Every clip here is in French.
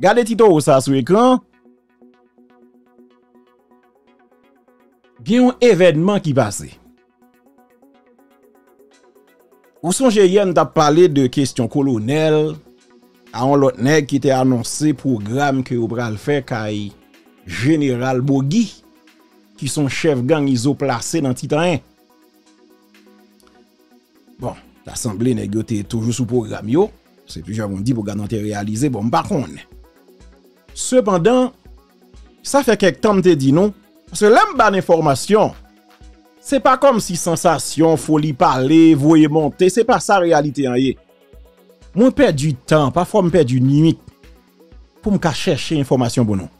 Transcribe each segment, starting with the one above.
Gade tito ou sa sou ekran Gen yon evenman ki pase Ou son jeyen da pale de kestyon kolonel A yon lot neg ki te anonsi program Ke yon pral fèk ay General Bogi Ki son chef gang izo plase nan titan Bon, l'assemblé neg yo te toujou sou program yo Se pi javon di pou gadan te realize, bon, bakon, sepandan, sa fe kek tan mte di nou, se lam ban informasyon, se pa kom si sensasyon, foli pale, voye monte, se pa sa realite an ye. Mwen perdi tan, pa fwa mperdi niwit pou mka cheshe informasyon pou nou.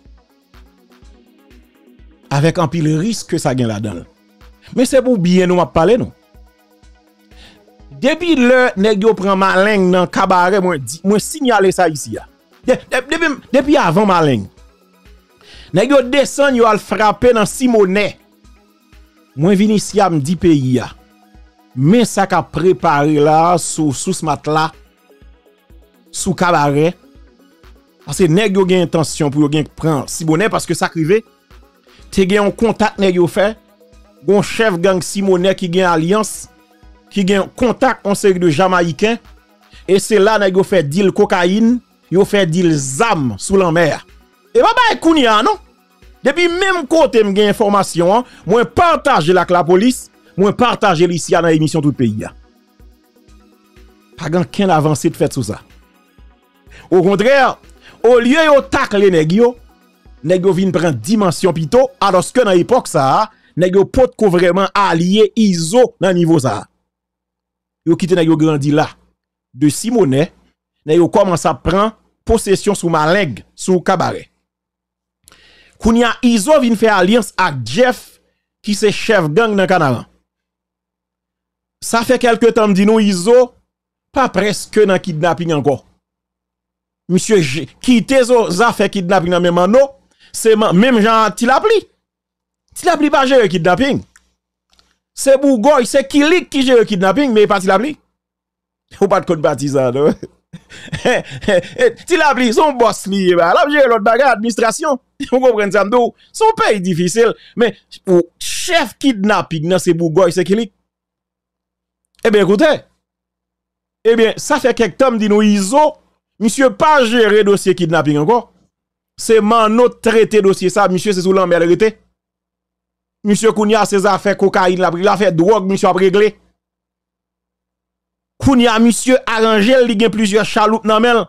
Awek an pil riske sa gen la dan, men se pou biye nou ap pale nou. Depi lè, nèk yo pran ma lèng nan kabare, mwen sinyale sa isi ya. Depi avan ma lèng, nèk yo desen yo al frape nan si mounè. Mwen vinisi ya mdi peyi ya. Men sa ka prepare la sou sou smat la, sou kabare. Asè nèk yo gen intansyon pou yo gen pran si mounè, paske sa krive. Te gen yon kontak nèk yo fe. Gon chev gen si mounè ki gen alians. ki gen kontak konseri de Jamaikèn, e se la negyo fe dil kokain, yo fe dil zam sou lan mer. E ba ba ekouni anon. Ah, Depi menm kote m gen informasyon an, mwen partaje lak la polis, mwen partaje lisi an ah, nan emisyon tout peyi an. Pagan ken avansi te fet sou sa. Ou kontre, ou lye yo tak le negyo, negyo vin pren dimensyon pito, aloske nan epok sa, negyo pot ko vreman alye izo nan nivou sa. yo quitté na yo grandi là de Simonet na yo commence à prendre possession sous Maleg sous cabaret Quand Iso vient faire alliance avec Jeff qui c'est chef gang dans Canada ça fait quelques temps me dit nous Iso pas presque dans kidnapping encore monsieur qui quitte zo ça fait kidnapping dans même c'est même genre Tilapli Tilapli pas gérer kidnapping c'est Bougoy, c'est Kilik qui gère le kidnapping, mais il ne Ou pas de code partisan, non? Ti son boss li, bah, Là, gère l'autre bagarre, administration. Vous comprenez ça, m'dou? Son pays difficile, mais, ou, chef kidnapping, non, c'est Bougoy, c'est Kilik. Eh bien, écoutez. Eh bien, ça fait quelques temps, dit nous, monsieur pas gérer dossier kidnapping encore. C'est Mano traité dossier ça, monsieur, c'est sous l'emmerde Misyè Kounia Seza fè kokain, la fè drog, misyè ap regle. Kounia Misyè Arangel li gen plizye chaloup nan men.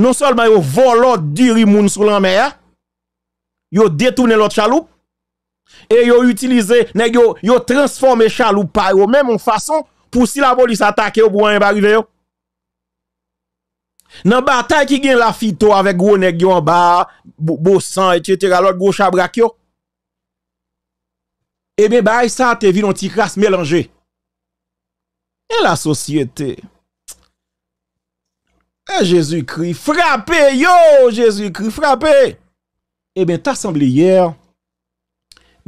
Non sol man yo volo diri moun sou lan men ya. Yo detounen lot chaloup. E yo utilize, yo transforme chaloup par yo. Men moun fason pou si la boli sa tak yo pou an yon bari ven yo. Nan batay ki gen la fito avek yo nek yo an ba, bo san etyetera lot go chabrakyo. eh bien, bah, ça, te vu dans crasse mélangé. Et la société. Et eh, Jésus-Christ, frappé, yo, Jésus-Christ, frappé. Eh bien, t'as semblé hier,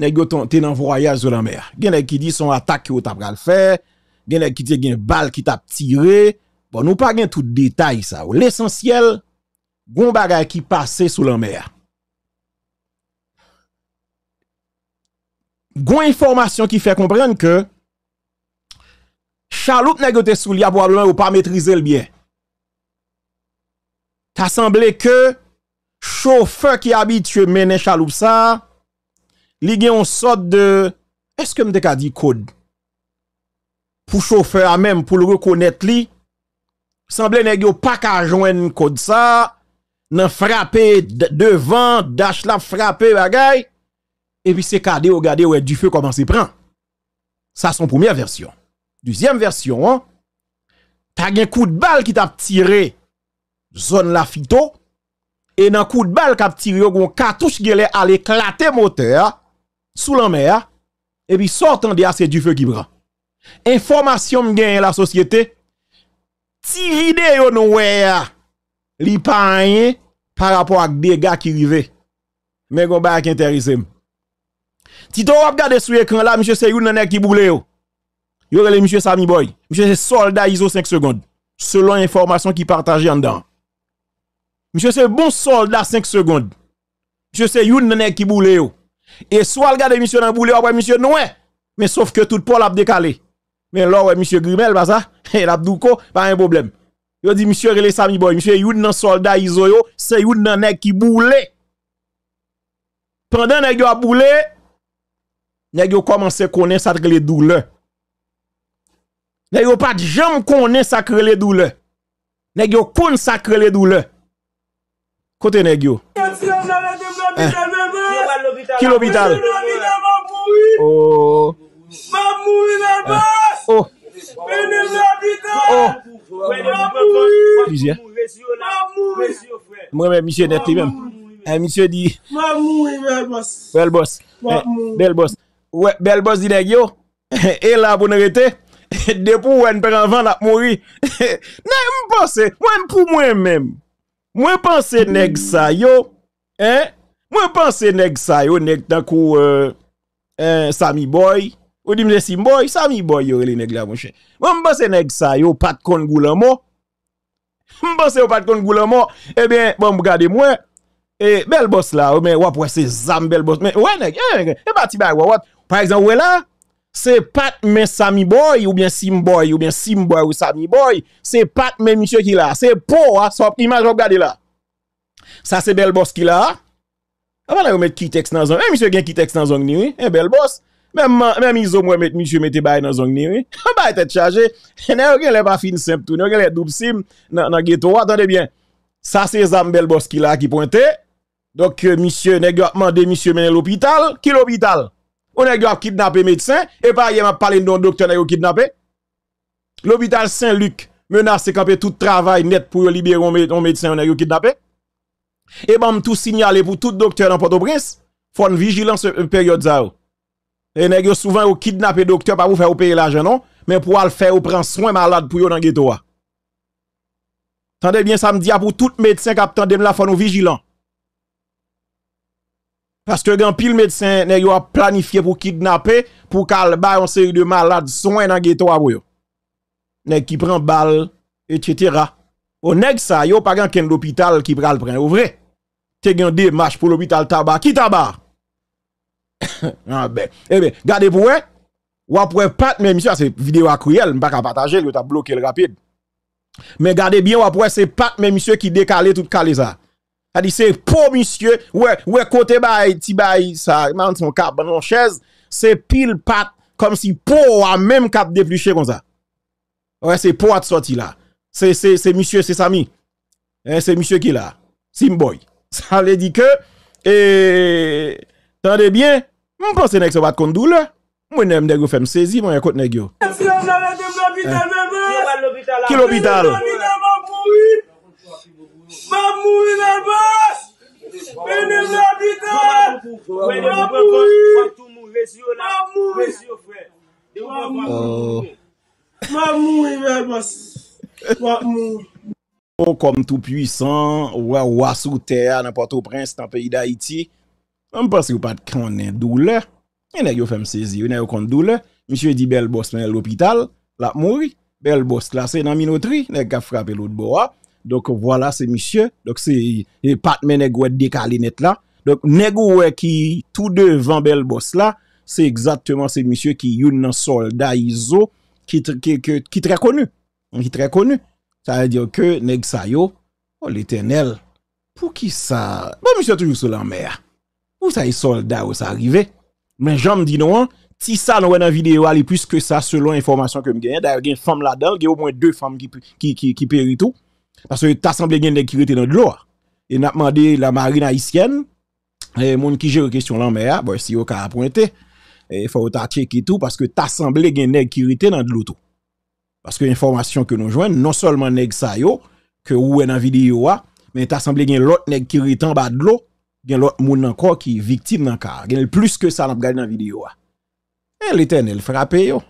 tu pas, t'es dans voyage sur la mer. Gen qui dit son attaque qui t'a pral faire, gen qui dit gen balle qui t'a tiré. Bon, nous pas de tout détail ça. L'essentiel, gon bagay qui passe sous la mer. Gon informasyon ki fè komprenn ke, chaloup nè gyo te sou li a bo alouan ou pa metrize l biye. Ta semblè ke, choufe ki abitye menen chaloup sa, li gen yon sot de, eske m de ka di kod? Pou choufe a menm pou l rekonet li, semblè nè gyo pa ka jwen kod sa, nan frapè devan, dash lap frapè bagay, nan frapè, Et puis c'est cadé, regardez, ouais, du feu comment c'est prend. Ça, son première version. Deuxième version, hein, t'as un coup de balle qui t'a tiré zone la fito. Et dans coup de balle qui t'a tiré, un cartouche qui est allé éclater moteur hein, sous la mer. Et puis sortant de c'est du feu qui prend. Information gagne la société. Tiride yo non ouais. Hein. Li pa rien par rapport à des gars qui rivaient. Mais gon ba qui intéressé. Tito wap gade sou ekran là, monsieur se youn nanè ki boule yo. Yo rele Monsieur Sami Boy. Monsieur se soldat ISO 5 secondes. Selon information qui partage en dan. Monsieur se bon soldat 5 secondes. Monsieur se youn nanè ki boule yo. Et so al gade monsieur nan boule yo, e, sauf que tout pol ap décalé. Mais mais monsieur msye Grimel, ba ça, et ap pas un problème, il Yo dit Monsieur rele Sami Boy, Monsieur yon nan soldat ISO yo, se yon pendant ki boule. Pendant nè yo nèg commence commencé connaître ça les douleurs. Nèg yo pas jambe connaît ça les douleurs. Nèg yo connaît ça les douleurs. Côté nèg yo. Eh. Qui l'hôpital Oh. Eh. Oh. Oh. Oh Moi, eh, monsieur dit, même. Monsieur dit. Bel boss. Bel boss. Wè, belbos di neg yo, e la bonerete, depou wè n'perenvan ap mori. Nè, non, m'ponse, wè n'pou mwen men, mwen ponse neg sa yo, mwen ponse neg sa yo, neg takou Sami Boy, ou dimle si Boy, Sami Boy yo re le neg la monshe. Mwen m'ponse neg sa yo, pat kon goulan mo, mwen m'ponse yo pat kon goulan mo, e ben, mwen mbou gade mwen, belbos la, wè mwen wap wese zam belbos, mwen wè neg, e batibag wawat. Par ekzan wè la, se pat men sami boy ou bè sim boy ou bè sim boy ou sami boy, se pat men misye ki la. Se po a, so ap imaj wè gade la. Sa se bel boss ki la a. A pa nan wè met ki teks nan zon. Men eh, misye gen ki teks nan zon gni wè, en eh, bel boss. Men mi zon wè met misye mette bay nan zon gni wè. Bay tèt chaje, nen wè gen lè pa fin semptou, nen wè gen lè doup sim nan ghetou. Atende bien, sa se zan bel boss ki la a ki pointe. Dok euh, misye negatman de misye men l'hôpital, ki l'hôpital? On a kidnappé médecin et par hier m'a parlé d'un docteur qui kidnappé. L'hôpital Saint-Luc menace camper tout travail net pour libérer un médecin on a kidnappé. Et ben tout signaler pour tout docteur dans Port-au-Prince, faut une vigilance période ça. Et nèg souvent kidnappé kidnapper docteur pour faire payer l'argent non, mais pour le faire ou prendre soin malade pour le dans ghetto. Tendez bien samedi pour tout médecin qui attendent la faut nous vigilant. Parce que grand pile médecin ne a planifié pour kidnapper pour kalba yon série de malades soins dans ghetto à yo. Ne qui prend balle etc. Au nèg ça yo pas grand ken l'hôpital qui pral prend au vrai. Te gen démarche pour l'hôpital tabac qui tabac. ah ben eh ben gardez pour ou après pat mais monsieur c'est vidéo à cruel pas partager le t'a bloqué le rapide. Mais gardez bien ou après c'est pat mais monsieur qui décalé tout calé ça. A dit c'est pour monsieur, ouais, ouais, côté bas, ti bail, ça, man, son cap, non chaise, c'est pile pat, comme si pour a même cap dépluché comme ça. Ouais, c'est pour être sorti là. C'est, c'est, c'est monsieur, c'est Sami hein, c'est monsieur qui est là. Simboy. Ça veut dit que, et, tendez bien, je pense que ça va être douleur. Moi, je vais faire saisir, moi, je vais hein. l'hôpital. Qui l'hôpital? Ma moui belbos! Benè l'habitant! Ma moui! Ma moui! Ma moui belbos! Ma moui! Ou kom tout puissant, ou a oua sou ter, nan patou prens nan peyi da iti, mwen mpase ou pat kran nen doule, menè yo fèm sezi, menè yo kont doule, msye di belbos menè l'hopital, la moui, belbos klasè nan minotri, menè yo frapè l'otbo wap, Donc voilà, c'est monsieur. Donc c'est Patmen Negouet décalé net là. Donc Negouet qui tout devant le Boss là, c'est exactement ces monsieur qui yon un soldat ISO qui, sont très connu. Qui très connu. Ça veut dire que Negsayo oh l'éternel, pour qui ça? Bon, monsieur toujours sur la mer. Où ça y soldat où ça arrivé? Mais j'en me dis non, hein, si ça nous dans vidéo aller plus que ça selon l'information que me gagne d'ailleurs il y a une femme là-dedans il y a au moins deux femmes qui qui tout parce que t'as une qu'il a qui était dans l'eau. Et n'a demandé la marine haïtienne, et moun qui gère question là, mais ah, bon, si vous avez pointé, il faut checker tout parce que t'as qu'il a qui était dans de l'eau. Parce que l'information que nous joignons, non seulement nèg ça yo, que ou est dans vidéo, ah, mais t'as a l'autre nèg qui était en bas de l'eau, il y a l'autre monde encore qui est victime dans cas. Il y a plus que ça dans la vidéo. Ah. Et l'éternel frappé yo.